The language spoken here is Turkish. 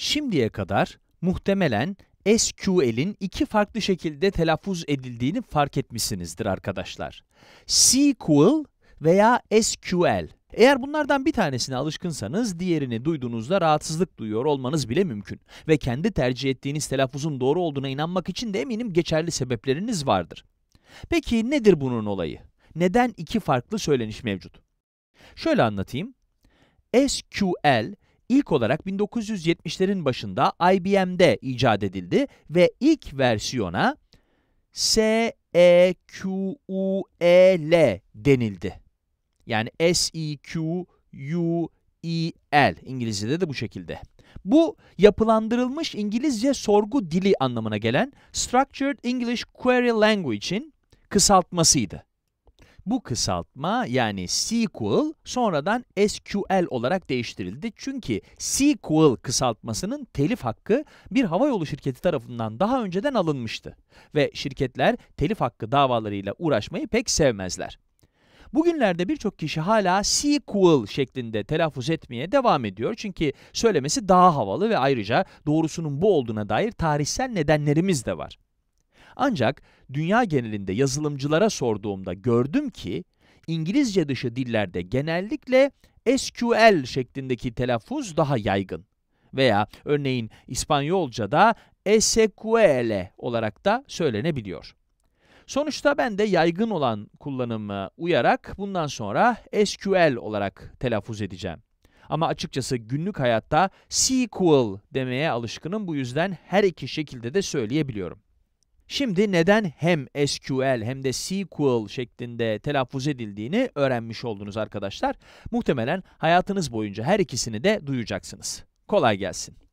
Şimdiye kadar muhtemelen SQL'in iki farklı şekilde telaffuz edildiğini fark etmişsinizdir arkadaşlar. SQL veya SQL. Eğer bunlardan bir tanesine alışkınsanız, diğerini duyduğunuzda rahatsızlık duyuyor olmanız bile mümkün. Ve kendi tercih ettiğiniz telaffuzun doğru olduğuna inanmak için de eminim geçerli sebepleriniz vardır. Peki nedir bunun olayı? Neden iki farklı söyleniş mevcut? Şöyle anlatayım. SQL ilk olarak 1970'lerin başında IBM'de icat edildi ve ilk versiyona SEQUEL denildi. Yani S-E-Q-U-E-L İngilizce'de de bu şekilde. Bu yapılandırılmış İngilizce sorgu dili anlamına gelen Structured English Query Language'in kısaltmasıydı. Bu kısaltma yani SQL sonradan SQL olarak değiştirildi. Çünkü SQL kısaltmasının telif hakkı bir havayolu şirketi tarafından daha önceden alınmıştı. Ve şirketler telif hakkı davalarıyla uğraşmayı pek sevmezler. Bugünlerde birçok kişi hala SQL şeklinde telaffuz etmeye devam ediyor. Çünkü söylemesi daha havalı ve ayrıca doğrusunun bu olduğuna dair tarihsel nedenlerimiz de var. Ancak dünya genelinde yazılımcılara sorduğumda gördüm ki İngilizce dışı dillerde genellikle SQL şeklindeki telaffuz daha yaygın. Veya örneğin İspanyolca'da SQL olarak da söylenebiliyor. Sonuçta ben de yaygın olan kullanımı uyarak bundan sonra SQL olarak telaffuz edeceğim. Ama açıkçası günlük hayatta SQL demeye alışkınım bu yüzden her iki şekilde de söyleyebiliyorum. Şimdi neden hem SQL hem de SQL şeklinde telaffuz edildiğini öğrenmiş oldunuz arkadaşlar. Muhtemelen hayatınız boyunca her ikisini de duyacaksınız. Kolay gelsin.